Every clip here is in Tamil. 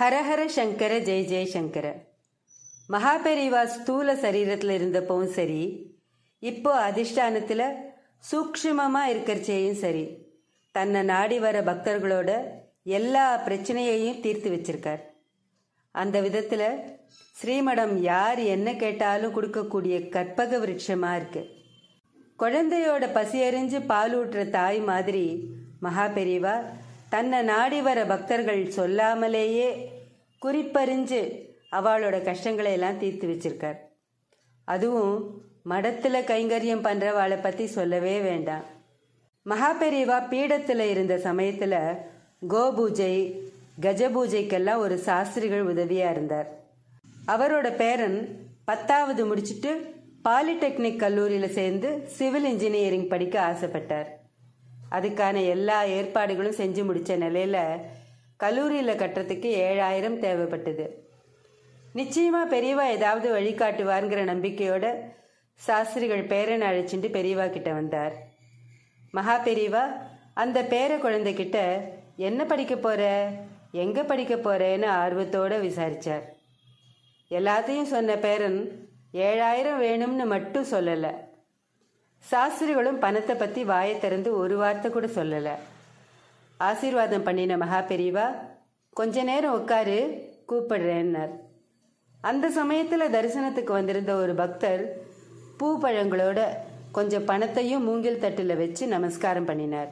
ஹரஹர சங்கர ஜெய் ஜெயசங்கர மகாபெரிவா ஸ்தூல சரீரத்தில் இருந்தப்பவும் சரி இப்போ அதிஷ்டானத்தில் சூக்ஷமமாக இருக்கிறச்சேயும் சரி தன்னை நாடி வர பக்தர்களோட எல்லா பிரச்சனையையும் தீர்த்து வச்சிருக்கார் அந்த விதத்தில் ஸ்ரீமடம் யார் என்ன கேட்டாலும் கொடுக்கக்கூடிய கற்பக விருட்சமாக இருக்கு குழந்தையோட பசியறிஞ்சு பால் ஊட்டுற தாய் மாதிரி மகா தன்னை நாடி வர பக்தர்கள் சொல்லாமலேயே குறிப்பறிஞ்சு அவளோட கஷ்டங்களை எல்லாம் தீர்த்து வச்சிருக்கார் அதுவும் மடத்தில் கைங்கரியம் பண்ணுறவாளை பற்றி சொல்லவே வேண்டாம் மகாபெரிவா பீடத்தில் இருந்த சமயத்தில் கோபூஜை கஜபூஜைக்கெல்லாம் ஒரு சாஸ்திரிகள் உதவியாக இருந்தார் அவரோட பேரன் பத்தாவது முடிச்சுட்டு பாலிடெக்னிக் கல்லூரியில் சேர்ந்து சிவில் இன்ஜினியரிங் படிக்க ஆசைப்பட்டார் அதுக்கான எல்லா ஏற்பாடுகளும் செஞ்சு முடித்த நிலையில் கல்லூரியில் கட்டுறதுக்கு ஏழாயிரம் தேவைப்பட்டது நிச்சயமாக பெரியவா ஏதாவது வழிகாட்டுவாருங்கிற நம்பிக்கையோட சாஸ்திரிகள் பேரனை அழைச்சிட்டு பெரியவா கிட்ட வந்தார் மகா பெரியவா அந்த பேர குழந்தைகிட்ட என்ன படிக்க போகிற எங்கே படிக்க போகிறேன்னு ஆர்வத்தோட விசாரித்தார் எல்லாத்தையும் சொன்ன பேரன் ஏழாயிரம் வேணும்னு மட்டும் சொல்லலை சாஸ்திரிகளும் பணத்தை பற்றி வாயை திறந்து ஒரு வார்த்தை கூட சொல்லலை ஆசீர்வாதம் பண்ணின மகா பெரியவா கொஞ்ச நேரம் உட்காரு கூப்பிடுறேன்னார் அந்த சமயத்தில் தரிசனத்துக்கு வந்திருந்த ஒரு பக்தர் பூ பழங்களோட கொஞ்சம் பணத்தையும் மூங்கில் தட்டில் வச்சு நமஸ்காரம் பண்ணினார்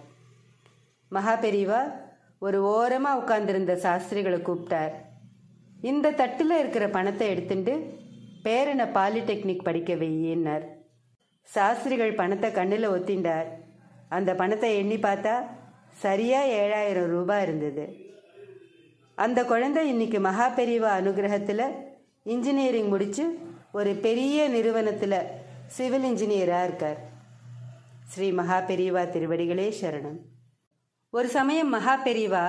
மகா பெரியவா ஒரு ஓரமாக உட்கார்ந்திருந்த சாஸ்திரிகளை கூப்பிட்டார் இந்த தட்டில் இருக்கிற பணத்தை எடுத்துட்டு பேரனை பாலிடெக்னிக் படிக்க வெய்யின்னார் சாஸ்திரிகள் பணத்தை கண்ணில் ஒத்திண்டார் அந்த பணத்தை எண்ணி பார்த்தா சரியாக ஏழாயிரம் ரூபாய் இருந்தது அந்த குழந்தை இன்னைக்கு மகா பெரிவா அனுகிரகத்தில் இன்ஜினியரிங் முடித்து ஒரு பெரிய நிறுவனத்தில் சிவில் இன்ஜினியராக இருக்கார் ஸ்ரீ மகா பெரியவா திருவடிகளே சரணம் ஒரு சமயம் மகா பெரியவா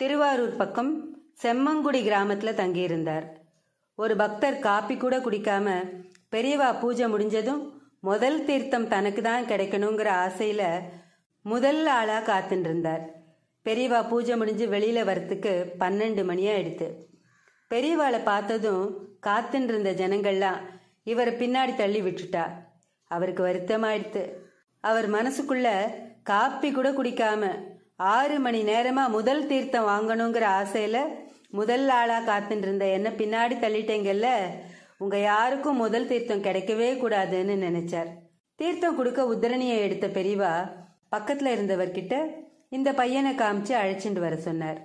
திருவாரூர் பக்கம் செம்மங்குடி கிராமத்தில் தங்கியிருந்தார் ஒரு பக்தர் காப்பி கூட குடிக்காம பெரியவா பூஜை முடிஞ்சதும் முதல் தீர்த்தம் தனக்கு தான் கிடைக்கணுங்கிற ஆசையில் முதல் ஆளாக காத்துட்டு இருந்தார் பெரியவா பூஜை முடிஞ்சு வெளியில் வரத்துக்கு பன்னெண்டு மணியாக எடுத்து பெரியவாளை பார்த்ததும் காத்துட்டு இருந்த ஜனங்கள்லாம் இவரை பின்னாடி தள்ளி விட்டுட்டா அவருக்கு வருத்தமாயிடுத்து அவர் மனசுக்குள்ள காப்பி கூட குடிக்காம ஆறு மணி நேரமா முதல் தீர்த்தம் வாங்கணுங்கிற ஆசையில முதல் ஆளா காத்துட்டு இருந்த என்ன பின்னாடி தள்ளிட்டேங்கல்ல உங்க யாருக்கும் முதல் தீர்த்தம் கிடைக்கவே கூடாதுன்னு நினைச்சார் தீர்த்தம் கொடுக்க உத்தரணிய எடுத்த பெரியவா பக்கத்துல இருந்தவர்கிட்ட இந்த பையனை காமிச்சு அழைச்சிட்டு வர சொன்னார்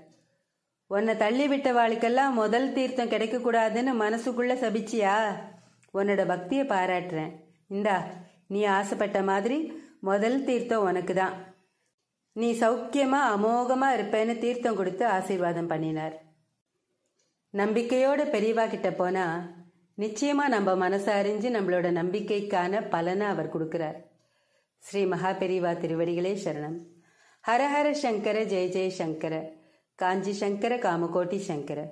உன்னை தள்ளி விட்ட வாழ்க்கெல்லாம் முதல் தீர்த்தம் கிடைக்கக்கூடாதுன்னு மனசுக்குள்ள சபிச்சியா உன்னோட பக்தியை பாராட்டுறேன் இந்தா நீ ஆசைப்பட்ட மாதிரி முதல் தீர்த்தம் உனக்கு தான் நீ சௌக்கியமா அமோகமா இருப்பேன்னு தீர்த்தம் கொடுத்து ஆசீர்வாதம் பண்ணினார் நம்பிக்கையோட பெரியவா கிட்ட போனா நிச்சயமா நம்ம மனசை அறிஞ்சு நம்மளோட நம்பிக்கைக்கான பலனை அவர் கொடுக்கிறார் ஸ்ரீ மகாபெரிவா திருவடிகளே சரணம் ஹரஹர சங்கர ஜெய ஜெய சங்கர காஞ்சி சங்கர காமகோட்டி சங்கர